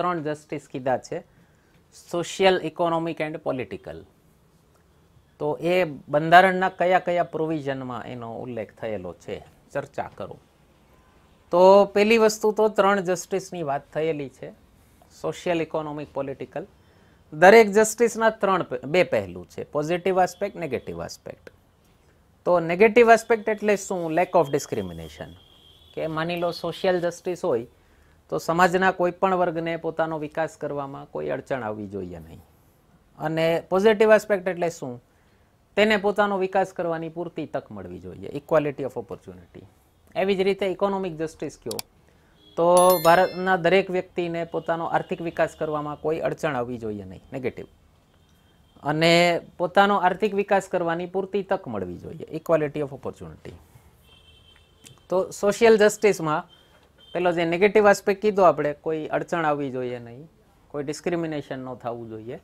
ત્રણ જસ્ટિસ કીધા છે સોશિયલ ઇકોનોમિક એન્ડ પોલિટિકલ તો એ બંધારણના કયા કયા પ્રોવિઝનમાં એનો ઉલ્લેખ થયેલો છે ચર્ચા કરો તો પહેલી વસ્તુ તો ત્રણ જસ્ટિસની વાત થયેલી છે સોશિયલ ઇકોનોમિક પોલિટિકલ દરેક જસ્ટિસના ત્રણ બે પહેલું છે પોઝિટિવ આસ્પેક્ટ નેગેટિવ આસ્પેક્ટ તો નેગેટિવ આસ્પેક્ટ એટલે શું લેક ઓફ ડિસ્ક્રિમિનેશન કે માની લો સોશિયલ જસ્ટિસ હોય તો સમાજના કોઈ પણ વર્ગને પોતાનો વિકાસ કરવામાં કોઈ અડચણ આવવી જોઈએ નહીં અને પોઝિટિવ આસ્પેક્ટ એટલે શું તેને પોતાનો વિકાસ કરવાની પૂરતી તક મળવી જોઈએ ઇક્વાલિટી ઓફ ઓપોર્ચ્યુનિટી એવી જ રીતે ઇકોનોમિક જસ્ટિસ કયો તો ભારતના દરેક વ્યક્તિને પોતાનો આર્થિક વિકાસ કરવામાં કોઈ અડચણ આવવી જોઈએ નહીં નેગેટિવ અને પોતાનો આર્થિક વિકાસ કરવાની પૂરતી તક મળવી જોઈએ ઇક્વાલિટી ઓફ ઓપોર્ચ્યુનિટી તો સોશિયલ જસ્ટિસમાં પેલો જે નેગેટિવ આસ્પેક્ટ કીધો આપણે કોઈ અડચણ આવવી જોઈએ નહીં કોઈ ડિસ્ક્રિમિનેશન ન થવું જોઈએ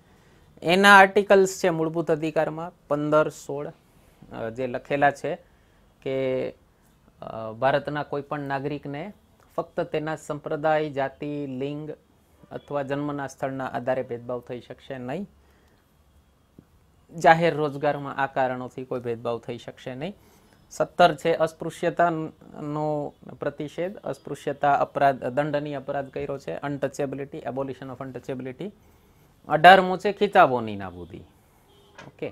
એના આર્ટિકલ્સ છે મૂળભૂત અધિકારમાં પંદર સોળ જે લખેલા છે કે ભારતના કોઈપણ નાગરિકને ફક્ત તેના સંપ્રદાય જાતિ લિંગ અથવા જન્મના સ્થળના આધારે ભેદભાવ થઈ શકશે નહીં જાહેર રોજગારમાં આ કારણોથી કોઈ ભેદભાવ થઈ શકશે નહીં સત્તર છે અસ્પૃશ્યતાનો પ્રતિષેધ અસ્પૃશ્યતા અપરાધ દંડની અપરાધ કર્યો છે અનટચેબિલિટી એબોલિશન ઓફ અનટચેબિલિટી અઢારમું છે ખિતાબોની નાબૂદી ઓકે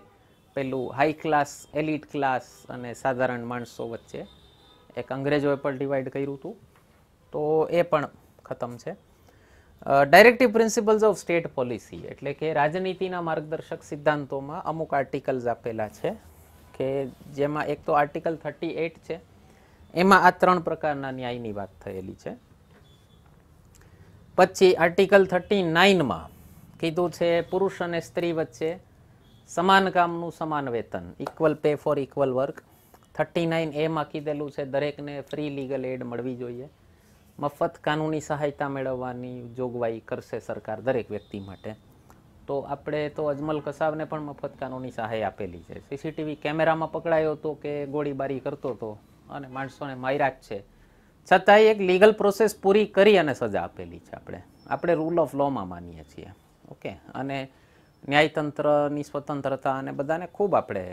પેલું હાઈ ક્લાસ એલિટ ક્લાસ અને સાધારણ માણસો વચ્ચે એક અંગ્રેજોએ પણ ડિવાઈડ કર્યું હતું તો એ પણ ખતમ છે directive principles of state policy એટલે કે રાજનીતિના માર્ગદર્શક સિદ્ધાંતોમાં અમુક આર્ટિકલ્સ આપેલા છે કે જેમાં એક તો આર્ટિકલ થર્ટી એટ છે એમાં આ ત્રણ પ્રકારના ન્યાયની વાત થયેલી છે પછી આર્ટિકલ થર્ટી નાઇનમાં કીધું છે પુરુષ અને સ્ત્રી વચ્ચે સમાન કામનું સમાન વેતન equal pay for equal work thirty nine એમાં કીધેલું છે દરેકને ફ્રી લીગલ એડ મળવી જોઈએ મફત કાનૂની સહાયતા મેળવવાની જોગવાઈ કરશે સરકાર દરેક વ્યક્તિ માટે તો આપણે તો અજમલ કસાબને પણ મફત કાનૂની સહાય આપેલી છે સીસીટીવી કેમેરામાં પકડાયો હતો કે ગોળીબારી કરતો હતો અને માણસોને માર્યા જ છે છતાંય એક લીગલ પ્રોસેસ પૂરી કરી અને સજા આપેલી છે આપણે આપણે રૂલ ઓફ લોમાં માનીએ છીએ ઓકે અને ન્યાયતંત્રની સ્વતંત્રતા અને બધાને ખૂબ આપણે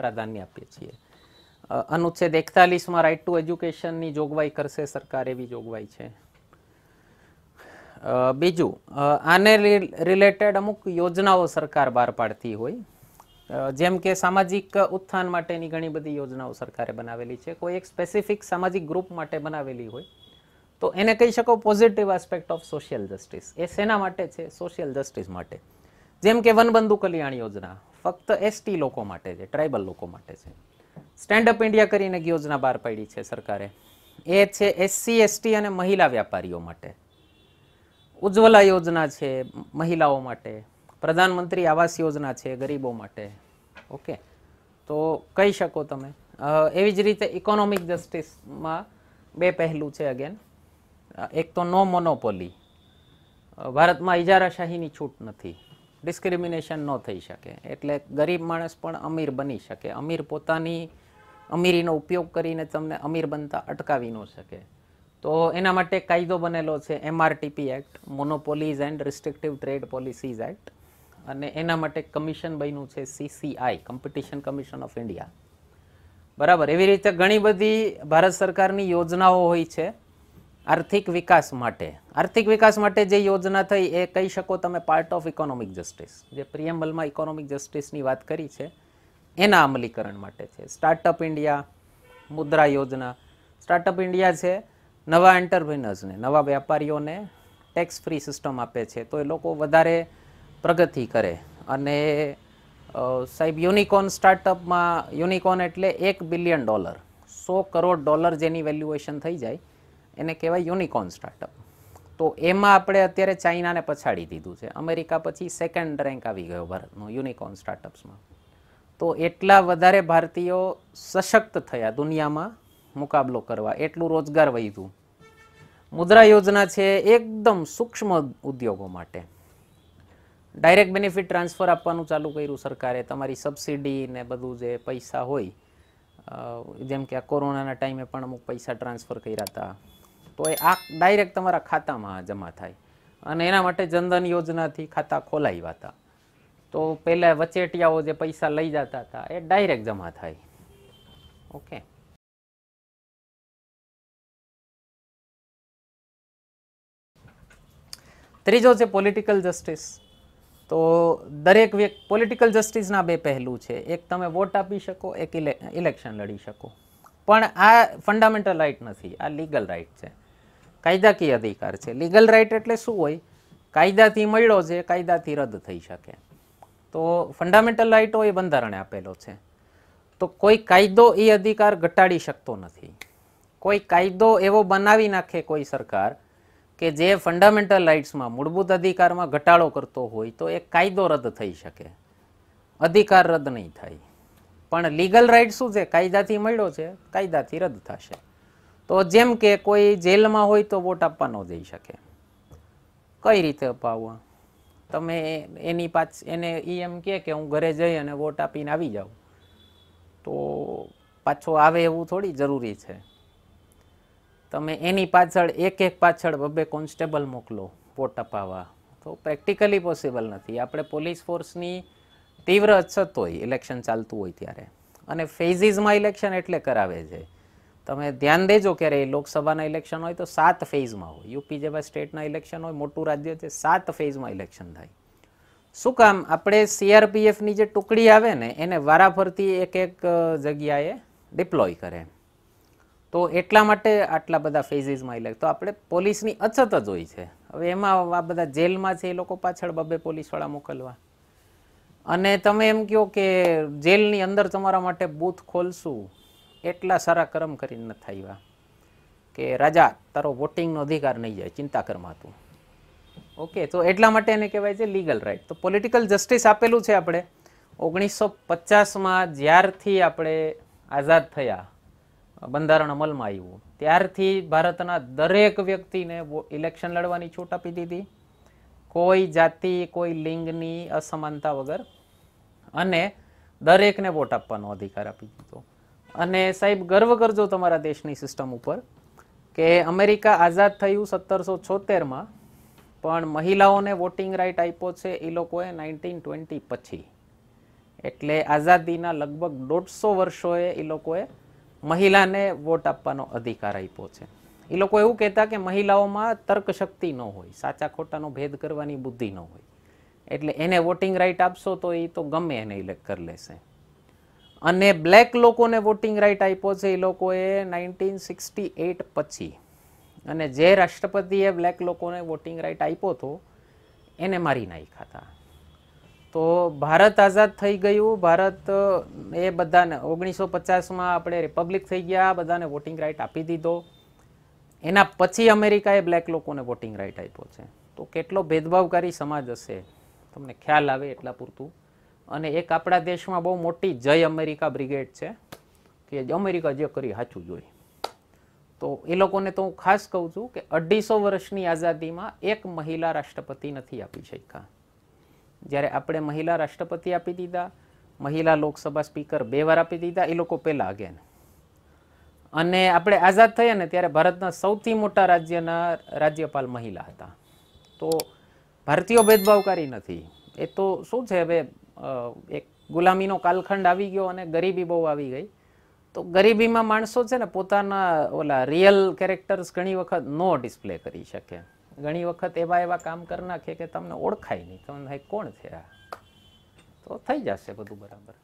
પ્રાધાન્ય આપીએ છીએ અનુચ્છેદ એકતાલીસમાં રાઇટ ટુ એજ્યુકેશનની જોગવાઈ કરશે સરકાર એવી જોગવાઈ છે બીજું આને રિલેટેડ અમુક યોજનાઓ સરકાર બહાર પાડતી હોય જેમ કે સામાજિક ઉત્થાન માટેની ઘણી બધી યોજનાઓ સરકારે બનાવેલી છે કોઈ એક સ્પેસિફિક સામાજિક ગ્રુપ માટે બનાવેલી હોય તો એને કહી શકો positive aspect of social justice એ શેના માટે છે સોશિયલ જસ્ટિસ માટે જેમ કે વનબંધુ કલ્યાણ યોજના ફક્ત એસટી લોકો માટે છે ટ્રાઇબલ લોકો માટે છે સ્ટેન્ડ અપ ઇન્ડિયા કરીને યોજના બહાર પાડી છે સરકારે એ છે એસસી એસટી અને મહિલા વ્યાપારીઓ માટે ઉજ્જવલા યોજના છે મહિલાઓ માટે પ્રધાનમંત્રી આવાસ યોજના છે ગરીબો માટે ઓકે તો કહી શકો તમે એવી જ રીતે ઇકોનોમિક જસ્ટિસમાં બે પહેલું છે અગેન એક તો નો મોનોપોલી ભારતમાં ઇજારાશાહીની છૂટ નથી ડિસ્ક્રિમિનેશન ન થઈ શકે એટલે ગરીબ માણસ પણ અમીર બની શકે અમીર પોતાની અમીરીનો ઉપયોગ કરીને તમને અમીર બનતા અટકાવી ન શકે તો એના માટે કાયદો બનેલો છે MRTP act monopolies and restrictive trade policies act અને એના માટે કમિશન બન્યું છે CCI competition commission of India બરાબર એવી રીતે ઘણી બધી ભારત સરકારની યોજનાઓ હોય છે આર્થિક વિકાસ માટે આર્થિક વિકાસ માટે જે યોજના થઈ એ કહી શકો તમે પાર્ટ ઓફ ઇકોનોમિક જસ્ટિસ જે પ્રિયમ્બલમાં ઇકોનોમિક જસ્ટિસની વાત કરી છે એના અમલીકરણ માટે છે સ્ટાર્ટઅપ ઇન્ડિયા મુદ્રા યોજના સ્ટાર્ટઅપ ઇન્ડિયા છે નવા એન્ટરપ્રિનર્સને નવા વેપારીઓને ટેક્સ ફ્રી સિસ્ટમ આપે છે તો એ લોકો વધારે પ્રગતિ કરે અને સાહેબ યુનિકોન સ્ટાર્ટઅપમાં યુનિકોન એટલે એક બિલિયન ડોલર સો કરોડ ડોલર જેની વેલ્યુએશન થઈ જાય એને કહેવાય યુનિકોન સ્ટાર્ટઅપ તો એમાં આપણે અત્યારે ચાઇનાને પછાડી દીધું છે અમેરિકા પછી સેકન્ડ રેન્ક આવી ગયો ભારતનો યુનિકોન સ્ટાર્ટઅપ્સમાં તો એટલા વધારે ભારતીયો સશક્ત થયા દુનિયામાં મુકાબલો કરવા એટલું રોજગાર વધ્યું મુદ્રા યોજના છે એકદમ સૂક્ષ્મ ઉદ્યોગો માટે ડાયરેક્ટ બેનિફિટ ટ્રાન્સફર આપવાનું ચાલુ કર્યું સરકારે તમારી સબસિડી ને બધું જે પૈસા હોય જેમ કે આ કોરોનાના ટાઈમે પણ અમુક પૈસા ટ્રાન્સફર કર્યા હતા તો એ આ ડાયરેક્ટ તમારા ખાતામાં જમા થાય અને એના માટે જનધન યોજનાથી ખાતા ખોલાવ્યા હતા તો પહેલાં વચેટિયાઓ જે પૈસા લઈ જતા હતા એ ડાયરેક્ટ જમા થાય ઓકે ત્રીજો છે પોલિટિકલ જસ્ટિસ તો દરેક વ્યક્તિ પોલિટિકલ જસ્ટિસના બે પહેલું છે એક તમે વોટ આપી શકો એક ઇલેક્શન લડી શકો પણ આ ફંડામેન્ટલ રાઇટ નથી આ લીગલ રાઇટ છે કાયદાકીય અધિકાર છે લીગલ રાઇટ એટલે શું હોય કાયદાથી મળ્યો છે કાયદાથી રદ થઈ શકે તો ફંડામેન્ટલ રાઇટો એ બંધારણે આપેલો છે તો કોઈ કાયદો એ અધિકાર ઘટાડી શકતો નથી કોઈ કાયદો એવો બનાવી નાખે કોઈ સરકાર કે જે ફંડામેન્ટલ રાઇટ્સમાં મૂળભૂત અધિકારમાં ઘટાડો કરતો હોય તો એ કાયદો રદ થઈ શકે અધિકાર રદ નહીં થાય પણ લીગલ રાઇટ શું છે કાયદાથી મળ્યો છે કાયદાથી રદ થશે તો જેમ કે કોઈ જેલમાં હોય તો વોટ આપવા ન જઈ શકે કઈ રીતે અપાવવા તમે એની પાછ એને એ એમ કે હું ઘરે જઈ અને વોટ આપીને આવી જાઉં તો પાછો આવે એવું થોડી જરૂરી છે તમે એની પાછળ એક એક પાછળ બબે કોન્સ્ટેબલ મોકલો પોટ અપાવવા તો પ્રેક્ટિકલી પોસિબલ નથી આપણે પોલીસ ફોર્સની તીવ્ર અછત હોય ઇલેક્શન ચાલતું હોય ત્યારે અને ફેઝીસમાં ઇલેક્શન એટલે કરાવે છે તમે ધ્યાન દેજો ક્યારે લોકસભાના ઇલેક્શન હોય તો સાત ફેઝમાં હોય યુપી જેવા સ્ટેટના ઇલેક્શન હોય મોટું રાજ્ય છે સાત ફેઝમાં ઇલેક્શન થાય શું કામ આપણે સીઆરપીએફની જે ટુકડી આવે ને એને વારાફરતી એક એક જગ્યાએ ડિપ્લોય કરે તો એટલા માટે આટલા બધા ફેઝીસમાં ઇલેક્ટ તો આપણે પોલીસની અછત જ હોય છે હવે એમાં આ બધા જેલમાં છે એ લોકો પાછળ બબે પોલીસવાળા મોકલવા અને તમે એમ કહો કે જેલની અંદર તમારા માટે બૂથ ખોલશું એટલા સારા કરમ કરીને નથી આવ્યા કે રાજા તારો વોટિંગનો અધિકાર નહીં જાય ચિંતા કરમાં તું ઓકે તો એટલા માટે એને કહેવાય છે લીગલ રાઇટ તો પોલિટિકલ જસ્ટિસ આપેલું છે આપણે ઓગણીસો પચાસમાં જ્યારથી આપણે આઝાદ થયા બંધારણ અમલમાં આવ્યું ત્યારથી ભારતના દરેક વ્યક્તિને ઇલેક્શન લડવાની છૂટ આપી દીધી કોઈ જાતિ કોઈ લિંગની અસમાનતા વગર અને દરેકને વોટ આપવાનો અધિકાર આપી દીધો અને સાહેબ ગર્વ કરજો તમારા દેશની સિસ્ટમ ઉપર કે અમેરિકા આઝાદ થયું સત્તરસો છોતેરમાં પણ મહિલાઓને વોટિંગ રાઇટ આપ્યો છે એ લોકોએ નાઇન્ટીન ટ્વેન્ટી પછી એટલે આઝાદીના લગભગ દોઢસો વર્ષોએ એ લોકોએ મહિલાને વોટ આપવાનો અધિકાર આપ્યો છે એ લોકો એવું કહેતા કે મહિલાઓમાં તર્કશક્તિ ન હોય સાચા ખોટાનો ભેદ કરવાની બુદ્ધિ ન હોય એટલે એને વોટિંગ રાઇટ આપશો તો એ તો ગમે એને ઇલેક્ટ કરી લેશે અને બ્લેક લોકોને વોટિંગ રાઇટ આપ્યો છે એ લોકોએ નાઇન્ટીન સિક્સટી એટ પછી અને જે રાષ્ટ્રપતિએ બ્લેક લોકોને વોટિંગ રાઇટ આપ્યો હતો એને મારી નાખ્યા હતા તો ભારત આઝાદ થઈ ગયું ભારત એ બધાને ઓગણીસો પચાસમાં આપણે રિપબ્લિક થઈ ગયા બધાને વોટિંગ રાઇટ આપી દીધો એના પછી અમેરિકાએ બ્લેક લોકોને વોટિંગ રાઇટ આપ્યો છે તો કેટલો ભેદભાવકારી સમાજ હશે તમને ખ્યાલ આવે એટલા પૂરતું અને એક આપણા દેશમાં બહુ મોટી જય અમેરિકા બ્રિગેડ છે કે અમેરિકા જે કરી સાચું જોઈ તો એ લોકોને તો હું ખાસ કહું છું કે અઢીસો વર્ષની આઝાદીમાં એક મહિલા રાષ્ટ્રપતિ નથી આપી શક્યા જ્યારે આપણે મહિલા રાષ્ટ્રપતિ આપી દીધા મહિલા લોકસભા સ્પીકર બે વાર આપી દીધા એ લોકો પહેલાં અગેન અને આપણે આઝાદ થયા ને ત્યારે ભારતના સૌથી મોટા રાજ્યના રાજ્યપાલ મહિલા હતા તો ભારતીયો ભેદભાવકારી નથી એ તો શું છે હવે એક ગુલામીનો કાલખંડ આવી ગયો અને ગરીબી બહુ આવી ગઈ તો ગરીબીમાં માણસો છે ને પોતાના ઓલા રિયલ કેરેક્ટર્સ ઘણી વખત નો ડિસ્પ્લે કરી શકે ઘણી વખત એવા એવા કામ કરી નાખે કે તમને ઓળખાય નહીં તમને કોણ છે આ તો થઈ જશે બધું બરાબર